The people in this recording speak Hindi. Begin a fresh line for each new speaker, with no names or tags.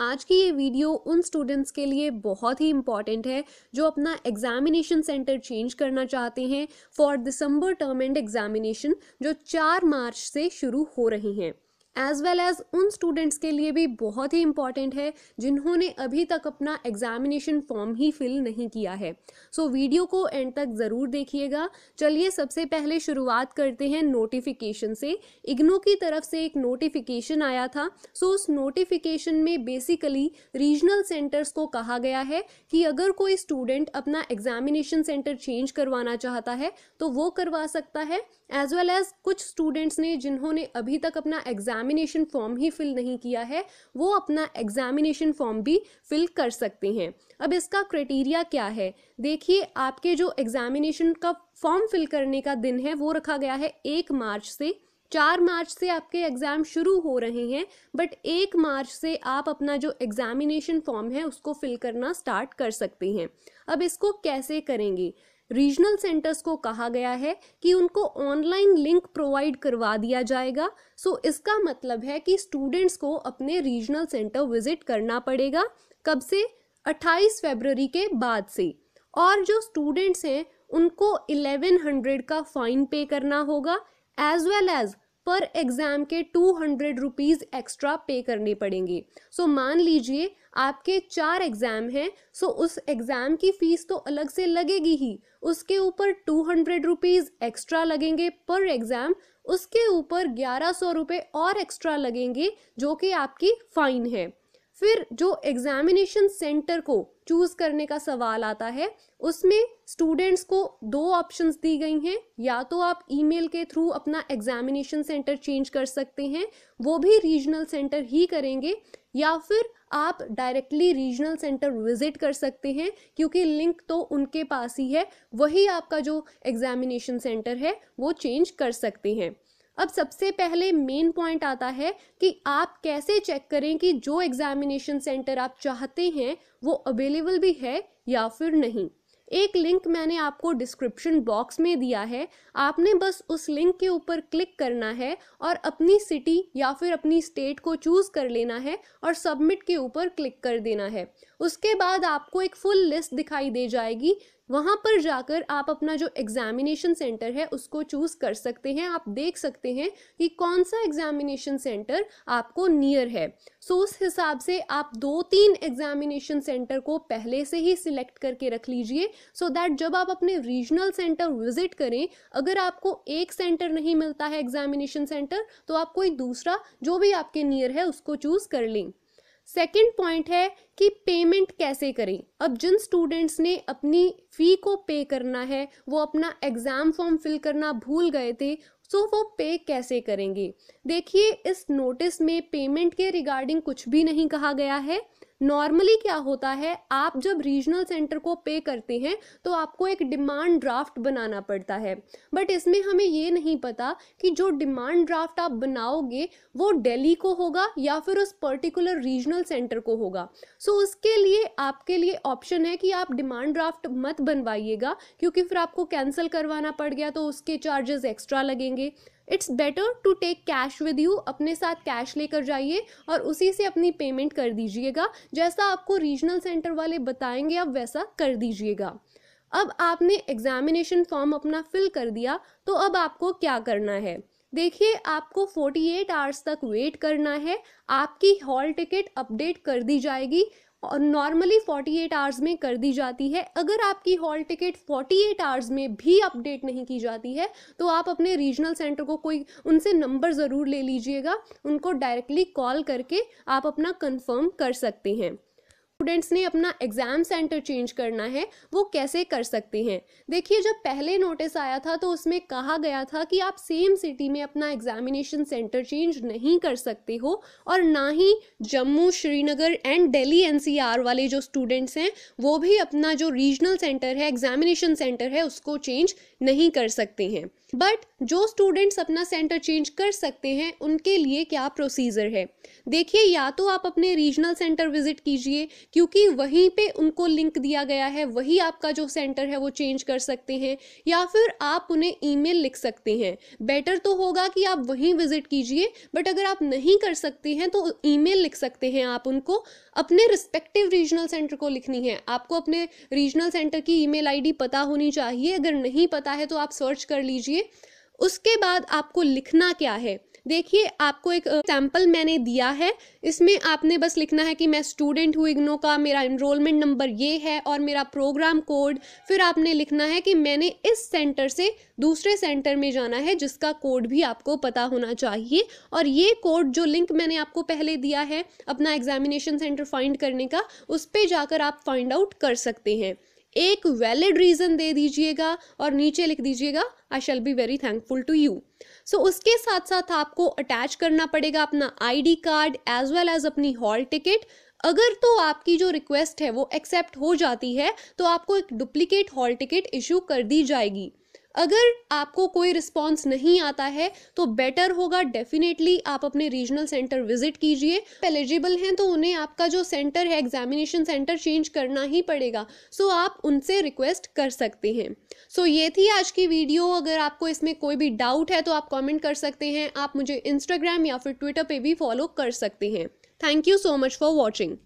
आज की ये वीडियो उन स्टूडेंट्स के लिए बहुत ही इंपॉर्टेंट है जो अपना एग्जामिनेशन सेंटर चेंज करना चाहते हैं for December term end examination जो चार मार्च से शुरू हो रही हैं एज़ वेल एज़ उन स्टूडेंट्स के लिए भी बहुत ही इंपॉर्टेंट है जिन्होंने अभी तक अपना एग्जामिनेशन फॉर्म ही फिल नहीं किया है सो so, वीडियो को एंड तक ज़रूर देखिएगा चलिए सबसे पहले शुरुआत करते हैं नोटिफिकेशन से इग्नो की तरफ से एक नोटिफिकेशन आया था सो so, उस नोटिफिकेशन में बेसिकली रीजनल सेंटर्स को कहा गया है कि अगर कोई स्टूडेंट अपना एग्जामिनेशन सेंटर चेंज करवाना चाहता है तो वो करवा सकता है एज वेल एज कुछ स्टूडेंट्स ने जिन्होंने अभी तक अपना एग्जाम एग्जामिनेशन फॉर्म ही फिल नहीं किया है वो अपना एग्जामिनेशन फॉर्म भी फिल कर सकते हैं अब इसका क्राइटेरिया क्या है देखिए आपके जो एग्जामिनेशन का फॉर्म फिल करने का दिन है वो रखा गया है एक मार्च से चार मार्च से आपके एग्ज़ाम शुरू हो रहे हैं बट एक मार्च से आप अपना जो एग्ज़ामिनेशन फॉर्म है उसको फिल करना स्टार्ट कर सकते हैं अब इसको कैसे करेंगे रीजनल सेंटर्स को कहा गया है कि उनको ऑनलाइन लिंक प्रोवाइड करवा दिया जाएगा सो so, इसका मतलब है कि स्टूडेंट्स को अपने रीजनल सेंटर विजिट करना पड़ेगा कब से 28 फरवरी के बाद से और जो स्टूडेंट्स हैं उनको 1100 का फाइन पे करना होगा एज वेल एज पर एग्ज़ाम के two hundred rupees extra pay करने पड़ेंगे सो so, मान लीजिए आपके चार एग्ज़ाम हैं सो so उस एग्ज़ाम की फ़ीस तो अलग से लगेगी ही उसके ऊपर टू हंड्रेड रुपीज़ एक्स्ट्रा लगेंगे पर एग्ज़ाम उसके ऊपर ग्यारह सौ रुपये और एक्स्ट्रा लगेंगे जो कि आपकी फ़ाइन है फिर जो एग्जामिनेशन सेंटर को चूज करने का सवाल आता है उसमें स्टूडेंट्स को दो ऑप्शंस दी गई हैं या तो आप ईमेल के थ्रू अपना एग्जामिनेशन सेंटर चेंज कर सकते हैं वो भी रीजनल सेंटर ही करेंगे या फिर आप डायरेक्टली रीजनल सेंटर विजिट कर सकते हैं क्योंकि लिंक तो उनके पास ही है वही आपका जो एग्जामिनेशन सेंटर है वो चेंज कर सकते हैं अब सबसे पहले मेन पॉइंट आता है कि आप कैसे चेक करें कि जो एग्जामिनेशन सेंटर आप चाहते हैं वो अवेलेबल भी है या फिर नहीं एक लिंक मैंने आपको डिस्क्रिप्शन बॉक्स में दिया है आपने बस उस लिंक के ऊपर क्लिक करना है और अपनी सिटी या फिर अपनी स्टेट को चूज कर लेना है और सबमिट के ऊपर क्लिक कर देना है उसके बाद आपको एक फुल लिस्ट दिखाई दे जाएगी वहाँ पर जाकर आप अपना जो एग्जामिनेशन सेंटर है उसको चूज़ कर सकते हैं आप देख सकते हैं कि कौन सा एग्जामिनेशन सेंटर आपको नियर है सो उस हिसाब से आप दो तीन एग्जामिनेशन सेंटर को पहले से ही सिलेक्ट करके रख लीजिए सो दैट जब आप अपने रीजनल सेंटर विजिट करें अगर आपको एक सेंटर नहीं मिलता है एग्जामिनेशन सेंटर तो आप कोई दूसरा जो भी आपके नियर है उसको चूज़ कर लें सेकेंड पॉइंट है कि पेमेंट कैसे करें अब जिन स्टूडेंट्स ने अपनी फ़ी को पे करना है वो अपना एग्ज़ाम फॉर्म फिल करना भूल गए थे सो so, वो पे कैसे करेंगे देखिए इस नोटिस में पेमेंट के रिगार्डिंग कुछ भी नहीं कहा गया है नॉर्मली क्या होता है आप जब रीजनल सेंटर को पे करते हैं तो आपको एक डिमांड ड्राफ्ट बनाना पड़ता है बट इसमें हमें ये नहीं पता कि जो डिमांड ड्राफ्ट आप बनाओगे वो दिल्ली को होगा या फिर उस पर्टिकुलर रीजनल सेंटर को होगा सो so, उसके लिए आपके लिए ऑप्शन है कि आप डिमांड ड्राफ्ट मत बनवाइएगा क्योंकि फिर आपको कैंसिल करवाना पड़ गया तो उसके चार्जेस एक्स्ट्रा लगेंगे it's better to take cash with you अपने साथ कैश लेकर जाइए और उसी से अपनी पेमेंट कर दीजिएगा जैसा आपको रीजनल सेंटर वाले बताएंगे आप वैसा कर दीजिएगा अब आपने एग्जामिनेशन फॉर्म अपना फिल कर दिया तो अब आपको क्या करना है देखिए आपको 48 आवर्स तक वेट करना है आपकी हॉल टिकट अपडेट कर दी जाएगी और नॉर्मली 48 आवर्स में कर दी जाती है अगर आपकी हॉल टिकट 48 आवर्स में भी अपडेट नहीं की जाती है तो आप अपने रीजनल सेंटर को कोई उनसे नंबर ज़रूर ले लीजिएगा उनको डायरेक्टली कॉल करके आप अपना कंफर्म कर सकते हैं स्टूडेंट्स ने अपना एग्ज़ाम सेंटर चेंज करना है वो कैसे कर सकते हैं देखिए जब पहले नोटिस आया था तो उसमें कहा गया था कि आप सेम सिटी में अपना एग्जामिनेशन सेंटर चेंज नहीं कर सकते हो और ना ही जम्मू श्रीनगर एंड दिल्ली एनसीआर वाले जो स्टूडेंट्स हैं वो भी अपना जो रीजनल सेंटर है एग्जामिनेशन सेंटर है उसको चेंज नहीं कर सकते हैं बट जो स्टूडेंट्स अपना सेंटर चेंज कर सकते हैं उनके लिए क्या प्रोसीजर है देखिए या तो आप अपने रीजनल सेंटर विजिट कीजिए क्योंकि वहीं पे उनको लिंक दिया गया है वही आपका जो सेंटर है वो चेंज कर सकते हैं या फिर आप उन्हें ईमेल लिख सकते हैं बेटर तो होगा कि आप वहीं विजिट कीजिए बट अगर आप नहीं कर सकते हैं तो ईमेल लिख सकते हैं आप उनको अपने रिस्पेक्टिव रीजनल सेंटर को लिखनी है आपको अपने रीजनल सेंटर की ईमेल आईडी पता होनी चाहिए अगर नहीं पता है तो आप सर्च कर लीजिए उसके बाद आपको लिखना क्या है देखिए आपको एक सैम्पल मैंने दिया है इसमें आपने बस लिखना है कि मैं स्टूडेंट हूँ इग्नो का मेरा इनरोलमेंट नंबर ये है और मेरा प्रोग्राम कोड फिर आपने लिखना है कि मैंने इस सेंटर से दूसरे सेंटर में जाना है जिसका कोड भी आपको पता होना चाहिए और ये कोड जो लिंक मैंने आपको पहले दिया है अपना एग्जामिनेशन सेंटर फाइंड करने का उस पर जाकर आप फाइंड आउट कर सकते हैं एक वैलिड रीज़न दे दीजिएगा और नीचे लिख दीजिएगा I shall be very thankful to you so उसके साथ साथ आपको अटैच करना पड़ेगा अपना ID card as well as अपनी हॉल टिकट अगर तो आपकी जो रिक्वेस्ट है वो एक्सेप्ट हो जाती है तो आपको एक डुप्लीकेट हॉल टिकट इशू कर दी जाएगी अगर आपको कोई रिस्पॉन्स नहीं आता है तो बेटर होगा डेफिनेटली आप अपने रीजनल सेंटर विजिट कीजिए एलिजिबल हैं तो उन्हें आपका जो सेंटर है एग्जामिनेशन सेंटर चेंज करना ही पड़ेगा सो so, आप उनसे रिक्वेस्ट कर सकते हैं सो so, ये थी आज की वीडियो अगर आपको इसमें कोई भी डाउट है तो आप कॉमेंट कर सकते हैं आप मुझे इंस्टाग्राम या फिर ट्विटर पर भी फॉलो कर सकते हैं thank you so much for watching